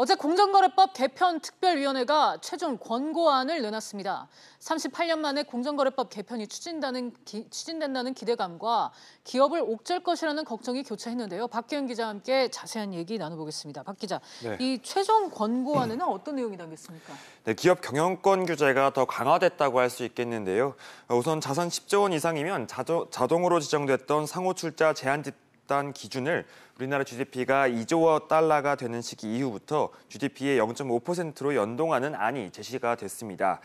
어제 공정거래법 개편 특별위원회가 최종 권고안을 내놨습니다. 38년 만에 공정거래법 개편이 추진다는, 기, 추진된다는 기대감과 기업을 옥죄일 것이라는 걱정이 교차했는데요. 박기현 기자와 함께 자세한 얘기 나눠보겠습니다. 박 기자, 네. 이 최종 권고안에는 어떤 내용이 담겼습니까? 네, 기업 경영권 규제가 더 강화됐다고 할 수 있겠는데요. 우선 자산 10조 원 이상이면 자조, 자동으로 지정됐던 상호출자 제한 적당 기준을 우리나라 GDP가 2조 달러가 되는 시기 이후부터 GDP의 0.5%로 연동하는 안이 제시가 됐습니다.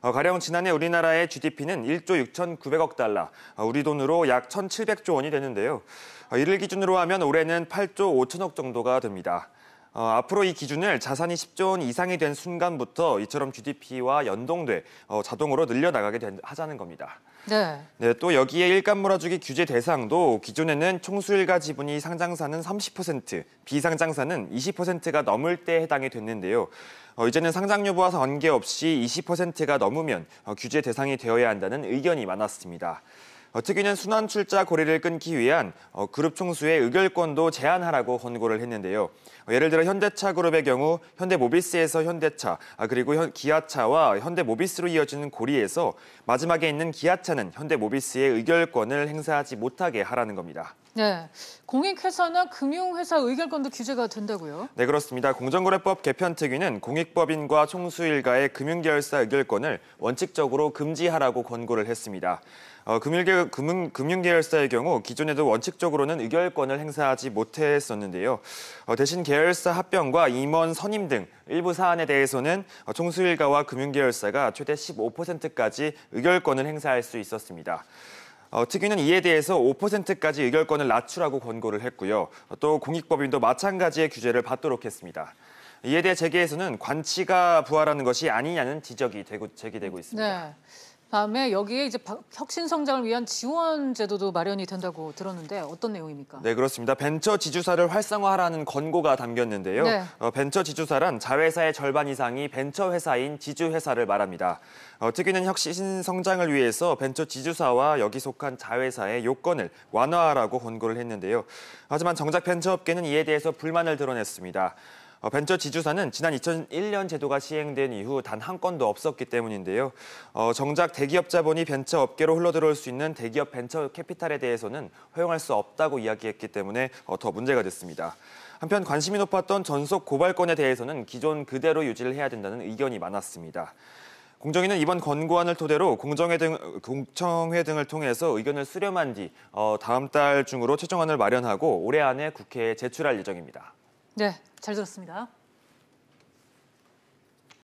어, 가령 지난해 우리나라의 GDP는 1조 6,900억 달러, 어, 우리 돈으로 약 1,700조 원이 되는데요. 어, 이를 기준으로 하면 올해는 8조 5천억 정도가 됩니다. 어, 앞으로 이 기준을 자산이 10조 원 이상이 된 순간부터 이처럼 GDP와 연동돼 어, 자동으로 늘려나가게 된, 하자는 겁니다. 네. 네. 또 여기에 일감 몰아주기 규제 대상도 기존에는 총수일가 지분이 상장사는 30%, 비상장사는 20%가 넘을 때 해당이 됐는데요. 어, 이제는 상장 여부와 관계없이 20%가 넘으면 어, 규제 대상이 되어야 한다는 의견이 많았습니다. 특위는 순환 출자 고리를 끊기 위한 어, 그룹 총수의 의결권도 제한하라고 권고를 했는데요. 어, 예를 들어 현대차 그룹의 경우 현대모비스에서 현대차, 아, 그리고 기아차와 현대모비스로 이어지는 고리에서 마지막에 있는 기아차는 현대모비스의 의결권을 행사하지 못하게 하라는 겁니다. 네, 공익회사나 금융회사 의결권도 규제가 된다고요? 네, 그렇습니다. 공정거래법 개편 특위는 공익법인과 총수일가의 금융계열사 의결권을 원칙적으로 금지하라고 권고를 했습니다. 어, 금융계, 금융, 금융계열사의 경우 기존에도 원칙적으로는 의결권을 행사하지 못했었는데요. 어, 대신 계열사 합병과 임원 선임 등 일부 사안에 대해서는 어, 총수일가와 금융계열사가 최대 15%까지 의결권을 행사할 수 있었습니다. 어, 특위는 이에 대해서 5%까지 의결권을 낮추라고 권고를 했고요. 또 공익법인도 마찬가지의 규제를 받도록 했습니다. 이에 대해 재계에서는 관치가 부활하는 것이 아니냐는 지적이 되고, 제기되고 있습니다. 네. 다음에 여기에 이제 혁신 성장을 위한 지원 제도도 마련이 된다고 들었는데 어떤 내용입니까? 네, 그렇습니다. 벤처 지주사를 활성화하라는 권고가 담겼는데요. 네. 어, 벤처 지주사란 자회사의 절반 이상이 벤처 회사인 지주 회사를 말합니다. 어, 특위는 혁신 성장을 위해서 벤처 지주사와 여기 속한 자회사의 요건을 완화하라고 권고를 했는데요. 하지만 정작 벤처 업계는 이에 대해서 불만을 드러냈습니다. 어, 벤처 지주사는 지난 2001년 제도가 시행된 이후 단 한 건도 없었기 때문인데요. 어, 정작 대기업 자본이 벤처 업계로 흘러들어올 수 있는 대기업 벤처 캐피탈에 대해서는 허용할 수 없다고 이야기했기 때문에 어, 더 문제가 됐습니다. 한편 관심이 높았던 전속 고발권에 대해서는 기존 그대로 유지를 해야 된다는 의견이 많았습니다. 공정위는 이번 권고안을 토대로 공정회 등, 공청회 등을 통해서 의견을 수렴한 뒤 어, 다음 달 중으로 최종안을 마련하고 올해 안에 국회에 제출할 예정입니다. 네, 잘 들었습니다.